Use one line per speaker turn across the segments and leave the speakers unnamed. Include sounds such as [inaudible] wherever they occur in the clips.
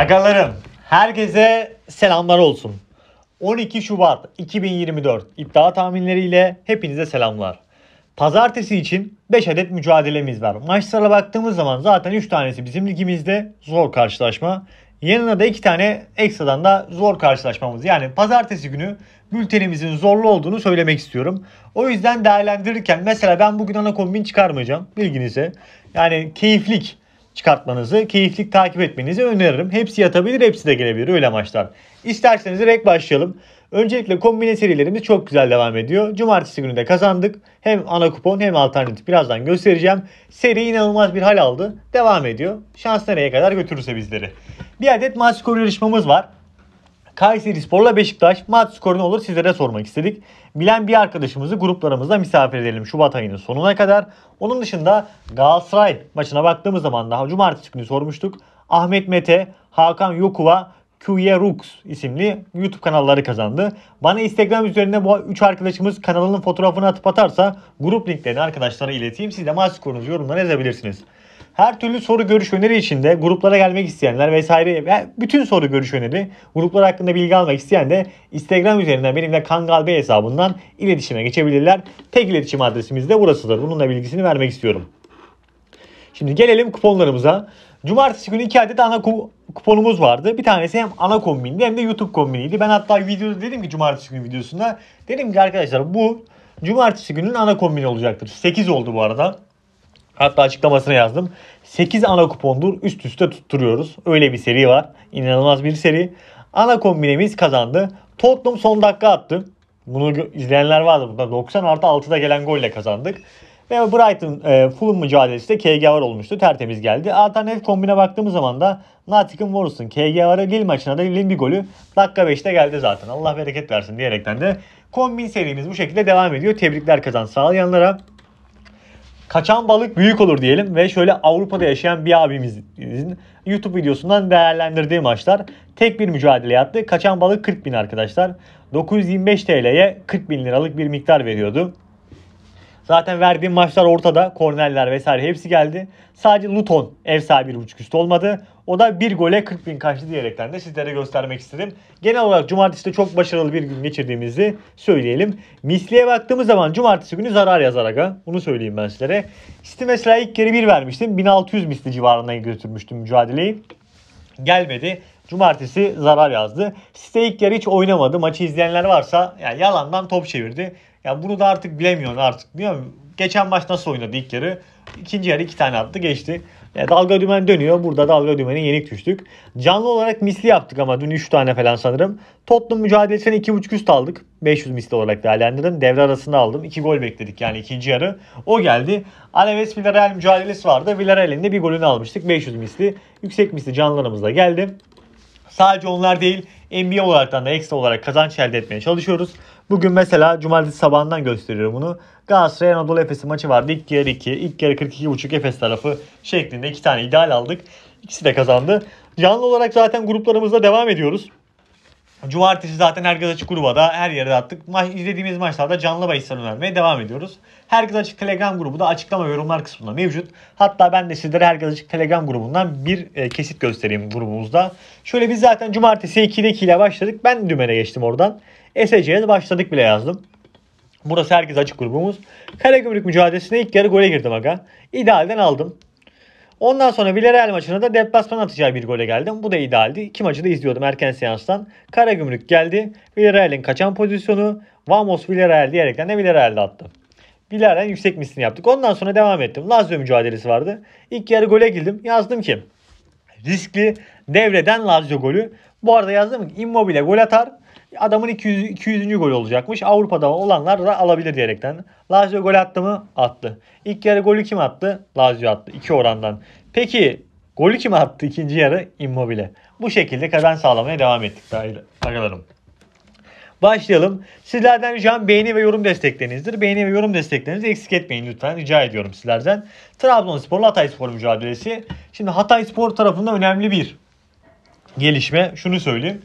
Agalarım, herkese selamlar olsun. 12 Şubat 2024 iddia tahminleriyle hepinize selamlar. Pazartesi için 5 adet mücadelemiz var. Maçlara baktığımız zaman zaten 3 tanesi bizim ligimizde zor karşılaşma. Yanına da 2 tane ekstradan da zor karşılaşmamız. Yani pazartesi günü bültenimizin zorlu olduğunu söylemek istiyorum. O yüzden değerlendirirken mesela ben bugün ana kombin çıkarmayacağım bilginize. Yani keyiflik çıkartmanızı, keyiflik takip etmenizi öneririm. Hepsi yatabilir, hepsi de gelebilir öyle maçlar. İsterseniz direkt başlayalım. Öncelikle kombine serilerimiz çok güzel devam ediyor. Cumartesi günü de kazandık. Hem ana kupon hem alternatif birazdan göstereceğim. Seri inanılmaz bir hal aldı. Devam ediyor. Şans nereye kadar götürürse bizleri. Bir adet maç skoru yarışmamız var. Kayseri Spor'la Beşiktaş maç skoru ne olur sizlere sormak istedik. Bilen bir arkadaşımızı gruplarımızda misafir edelim Şubat ayının sonuna kadar. Onun dışında Galatasaray maçına baktığımız zaman daha cumartesi günü sormuştuk. Ahmet Mete, Hakan Yokuva, Kuya Rux isimli YouTube kanalları kazandı. Bana Instagram üzerinde bu üç arkadaşımız kanalının fotoğrafını atıp atarsa grup linklerini arkadaşlara ileteyim. Siz de maç skorunuzu yorumlara yazabilirsiniz. Her türlü soru görüş öneri de gruplara gelmek isteyenler vesaire ve bütün soru görüş öneri gruplar hakkında bilgi almak isteyen de Instagram üzerinden benimle Kangal Bey hesabından iletişime geçebilirler. Tek iletişim adresimiz de burasıdır. Bununla bilgisini vermek istiyorum. Şimdi gelelim kuponlarımıza. Cumartesi günü iki adet ana kuponumuz vardı. Bir tanesi hem ana kombindi hem de YouTube kombiniydi. Ben hatta videoda dedim ki cumartesi günü videosunda. Dedim ki arkadaşlar bu cumartesi günün ana kombini olacaktır. 8 oldu bu arada. Hatta açıklamasına yazdım. 8 ana kupondur üst üste tutturuyoruz. Öyle bir seri var. İnanılmaz bir seri. Ana kombinemiz kazandı. Tottenham son dakika attı. Bunu izleyenler vardı burada. 90 artı 6'da gelen golle kazandık. Ve Brighton e, Fulham mücadelesi de KGR olmuştu. Tertemiz geldi. Alternatif kombine baktığımız zaman da Nottingham Forest'ın KGR'a Lille maçına da Lille'in bir golü dakika 5'te geldi zaten. Allah bereket versin diyerekten de kombin serimiz bu şekilde devam ediyor. Tebrikler kazan sağlayanlara kaçan balık büyük olur diyelim ve şöyle Avrupa'da yaşayan bir abimizin YouTube videosundan değerlendirdiği maçlar tek bir mücadele yaptı. Kaçan balık 40 bin arkadaşlar. 925 TL'ye 40 bin liralık bir miktar veriyordu. Zaten verdiğim maçlar ortada. Korneller vesaire hepsi geldi. Sadece Luton ev sahibi 1.5 üstü olmadı. O da bir gole 40 bin kaçtı diyerekten de sizlere göstermek istedim. Genel olarak cumartesi de çok başarılı bir gün geçirdiğimizi söyleyelim. Misli'ye baktığımız zaman cumartesi günü zarar yazar aga. Bunu söyleyeyim ben sizlere. İşte mesela ilk kere 1 vermiştim. 1600 misli civarına götürmüştüm mücadeleyi. Gelmedi. Cumartesi zarar yazdı. Site ilk yarı hiç oynamadı. Maçı izleyenler varsa yani yalandan top çevirdi. Yani bunu da artık bilemiyorsun artık. Biliyor musun? Geçen maç nasıl oynadı ilk yarı? İkinci yarı iki tane attı geçti. Yani dalga dümen dönüyor. Burada dalga dümeni yenik düştük. Canlı olarak misli yaptık ama dün 3 tane falan sanırım. Tottenham mücadelesine 2.5 üst aldık. 500 misli olarak değerlendirdim. Devre arasında aldım. 2 gol bekledik yani ikinci yarı. O geldi. Alaves Villarreal mücadelesi vardı. Villarreal'in de bir golünü almıştık. 500 misli. Yüksek misli canlarımızla geldi. Sadece onlar değil NBA olaraktan da ekstra olarak kazanç elde etmeye çalışıyoruz. Bugün mesela cumartesi sabahından gösteriyorum bunu. Galatasaray Anadolu Efes'i maçı vardı. İlk yarı 2, ilk yarı 42.5 Efes tarafı şeklinde iki tane ideal aldık. İkisi de kazandı. Canlı olarak zaten gruplarımızda devam ediyoruz. Cumartesi zaten herkes açık grubada her yere attık. Maç, izlediğimiz maçlarda canlı bahisler önermeye devam ediyoruz. Herkes açık telegram grubu da açıklama yorumlar kısmında mevcut. Hatta ben de sizlere herkes açık telegram grubundan bir e, kesit göstereyim grubumuzda. Şöyle biz zaten cumartesi 2'de 2 ile başladık. Ben dümene geçtim oradan. SC'ye başladık bile yazdım. Burası herkes açık grubumuz. Kalegümrük mücadelesine ilk yarı gole girdim aga. İdealden aldım. Ondan sonra Villarreal maçına da deplasman atacağı bir gole geldim. Bu da idealdi. İki maçı da izliyordum erken seanstan. Gümrük geldi. Villarreal'in kaçan pozisyonu. Vamos Villarreal diyerekten de Villarreal'de attı. Villarreal yüksek misini yaptık. Ondan sonra devam ettim. Lazio mücadelesi vardı. İlk yarı gole girdim. Yazdım ki riskli devreden Lazio golü. Bu arada yazdım ki Immobile gol atar. Adamın 200, 200. gol olacakmış. Avrupa'da olanlar da alabilir diyerekten. Lazio gol attı mı? Attı. İlk yarı golü kim attı? Lazio attı. 2 orandan. Peki golü kim attı ikinci yarı? Immobile. Bu şekilde kazan sağlamaya devam ettik arkadaşlarım. Başlayalım. Sizlerden ricam beğeni ve yorum desteklerinizdir. Beğeni ve yorum desteklerinizi eksik etmeyin lütfen. Rica ediyorum sizlerden. Trabzonspor'la Spor mücadelesi. Şimdi Spor tarafında önemli bir gelişme. Şunu söyleyeyim.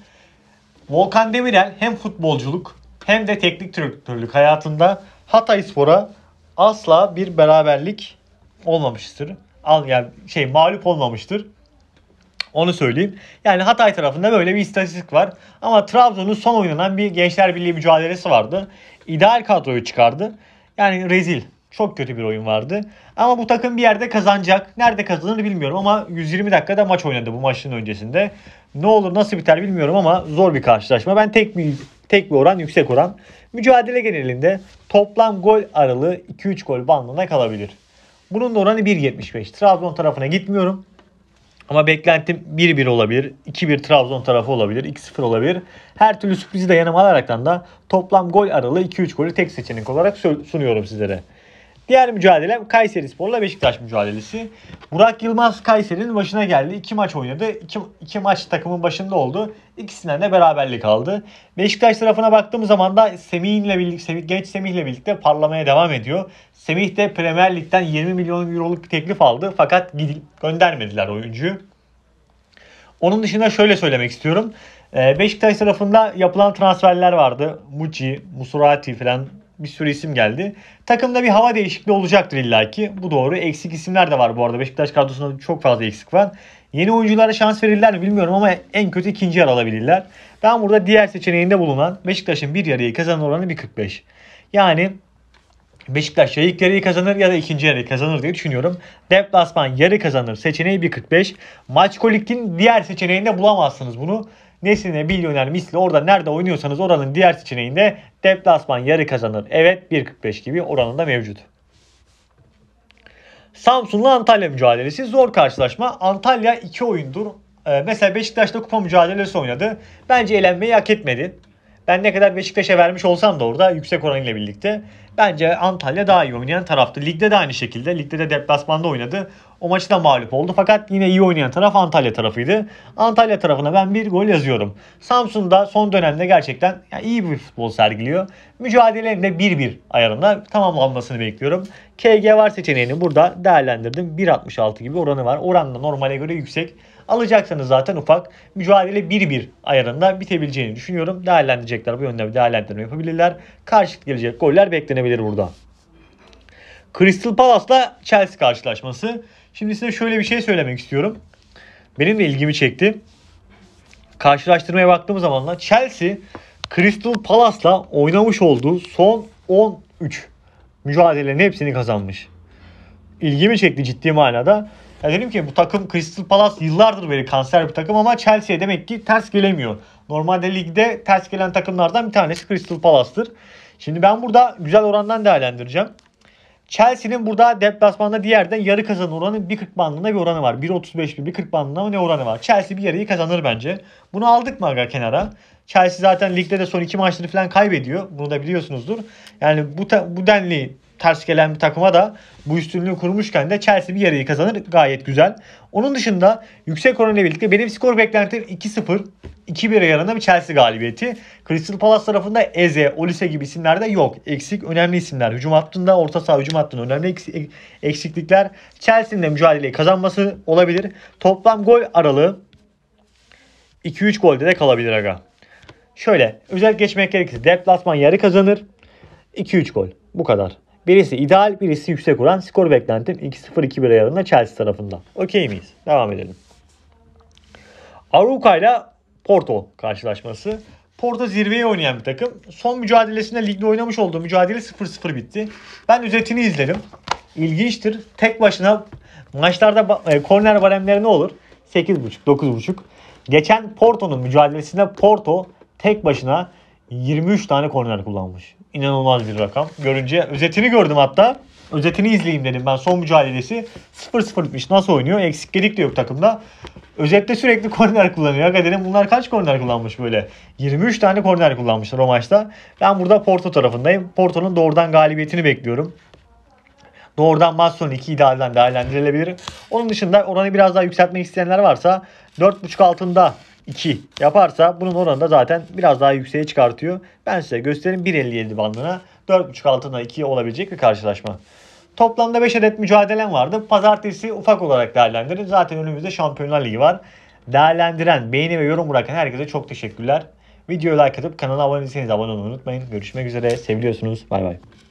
Volkan Demirel hem futbolculuk hem de teknik direktörlük hayatında Hatay Spor'a asla bir beraberlik olmamıştır. Al yani şey mağlup olmamıştır. Onu söyleyeyim. Yani Hatay tarafında böyle bir istatistik var. Ama Trabzon'un son oynanan bir Gençler Birliği mücadelesi vardı. İdeal kadroyu çıkardı. Yani rezil çok kötü bir oyun vardı. Ama bu takım bir yerde kazanacak. Nerede kazanır bilmiyorum ama 120 dakikada maç oynadı bu maçın öncesinde. Ne olur nasıl biter bilmiyorum ama zor bir karşılaşma. Ben tek bir tek bir oran yüksek oran. Mücadele genelinde toplam gol aralığı 2-3 gol bandına kalabilir. Bunun da oranı 1.75. Trabzon tarafına gitmiyorum. Ama beklentim 1-1 olabilir. 2-1 Trabzon tarafı olabilir. 2-0 olabilir. Her türlü sürprizi de yanıma alaraktan da toplam gol aralığı 2-3 golü tek seçenek olarak sunuyorum sizlere. Diğer mücadelem Kayseri Spor'la Beşiktaş mücadelesi. Burak Yılmaz Kayseri'nin başına geldi. İki maç oynadı. İki, iki maç takımın başında oldu. İkisinden de beraberlik aldı. Beşiktaş tarafına baktığımız zaman da Semih'le birlikte, Semih, genç Semih'le birlikte parlamaya devam ediyor. Semih de Premier Lig'den 20 milyon euroluk bir teklif aldı. Fakat göndermediler oyuncuyu. Onun dışında şöyle söylemek istiyorum. Ee, Beşiktaş tarafında yapılan transferler vardı. Muci, Musurati falan bir sürü isim geldi. Takımda bir hava değişikliği olacaktır illaki. Bu doğru. Eksik isimler de var bu arada. Beşiktaş kadrosunda çok fazla eksik var. Yeni oyunculara şans verirler mi bilmiyorum ama en kötü ikinci yer alabilirler. Ben burada diğer seçeneğinde bulunan Beşiktaş'ın bir yarıyı kazanma oranı 1.45. Yani Beşiktaş ya ilk yarıyı kazanır ya da ikinci yarıyı kazanır diye düşünüyorum. Deplasman yarı kazanır seçeneği 1.45. Maç kolik'in diğer seçeneğinde bulamazsınız bunu. Nesine Bilyoner misli orada nerede oynuyorsanız oranın diğer seçeneğinde deplasman yarı kazanır. Evet 1.45 gibi oranında mevcut. Samsun'la Antalya mücadelesi zor karşılaşma. Antalya 2 oyundur. Ee, mesela Beşiktaş'ta kupa mücadelesi oynadı. Bence elenmeyi hak etmedi. Ben ne kadar Beşiktaş'a vermiş olsam da orada yüksek oranıyla birlikte. Bence Antalya daha iyi oynayan taraftı. Ligde de aynı şekilde. Ligde de deplasmanda oynadı. O maçı da mağlup oldu. Fakat yine iyi oynayan taraf Antalya tarafıydı. Antalya tarafına ben bir gol yazıyorum. Samsun da son dönemde gerçekten yani iyi bir futbol sergiliyor. Mücadelenin de 1-1 ayarında tamamlanmasını bekliyorum. KG var seçeneğini burada değerlendirdim. 1.66 gibi oranı var. Oran da normale göre yüksek. Alacaksanız zaten ufak mücadele 1-1 ayarında bitebileceğini düşünüyorum. Değerlendirecekler bu yönde bir değerlendirme yapabilirler. Karşılık gelecek goller beklenebilir burada. Crystal Palace'la Chelsea karşılaşması. Şimdi size şöyle bir şey söylemek istiyorum. Benim de ilgimi çekti. Karşılaştırmaya baktığımız zaman da Chelsea Crystal Palace'la oynamış olduğu son 13 mücadelelerin hepsini kazanmış. İlgimi çekti ciddi manada. Ya dedim ki bu takım Crystal Palace yıllardır beri kanser bir takım ama Chelsea'ye demek ki ters gelemiyor. Normalde ligde ters gelen takımlardan bir tanesi Crystal Palace'tır. Şimdi ben burada güzel orandan değerlendireceğim. Chelsea'nin burada deplasmanda diğerden yarı kazanır oranı 1.40 bandında bir oranı var. 1.35 bir 1.40 bandında mı ne oranı var. Chelsea bir yarıyı kazanır bence. Bunu aldık mı aga kenara? Chelsea zaten ligde de son iki maçları falan kaybediyor. Bunu da biliyorsunuzdur. Yani bu, bu denli ters gelen bir takıma da bu üstünlüğü kurmuşken de Chelsea bir yarıyı kazanır. Gayet güzel. Onun dışında yüksek oranla birlikte benim skor beklentim 2-0. 2-1 yarına bir Chelsea galibiyeti. Crystal Palace tarafında Eze, Olise gibi isimler de yok. Eksik önemli isimler. Hücum hattında, orta saha hücum hattında önemli eksiklikler. Chelsea'nin de mücadeleyi kazanması olabilir. Toplam gol aralığı 2-3 golde de kalabilir aga. Şöyle özel geçmek gerekirse deplasman yarı kazanır. 2-3 gol. Bu kadar. Birisi ideal, birisi yüksek oran. Skor beklentim 2-0-2-1 ayarında Chelsea tarafından. Okey miyiz? Devam edelim. Aruka ile Porto karşılaşması. Porto zirveye oynayan bir takım. Son mücadelesinde ligde oynamış olduğu mücadele 0-0 bitti. Ben özetini izledim. İlginçtir. Tek başına maçlarda e, korner baremleri ne olur? 8.5, 9.5. Geçen Porto'nun mücadelesinde Porto tek başına 23 tane korner kullanmış. İnanılmaz bir rakam. Görünce özetini gördüm hatta. Özetini izleyeyim dedim ben. Son mücadelesi 0-0 bitmiş. Nasıl oynuyor? Eksiklik de yok takımda. Özette sürekli [laughs] korner kullanıyor. Aga dedim bunlar kaç korner kullanmış böyle? 23 tane korner kullanmışlar o maçta. Ben burada Porto tarafındayım. Porto'nun doğrudan galibiyetini bekliyorum. Doğrudan maç sonu 2 idealden değerlendirilebilir. Onun dışında oranı biraz daha yükseltmek isteyenler varsa 4.5 altında 2 yaparsa bunun oranı da zaten biraz daha yükseğe çıkartıyor. Ben size göstereyim 1.57 bandına 4.5 altına 2 olabilecek bir karşılaşma. Toplamda 5 adet mücadelem vardı. Pazartesi ufak olarak değerlendirdim. Zaten önümüzde Şampiyonlar Ligi var. Değerlendiren, beğeni ve yorum bırakan herkese çok teşekkürler. Videoyu like atıp kanala abone değilseniz abone olmayı unutmayın. Görüşmek üzere. Seviliyorsunuz. Bay bay.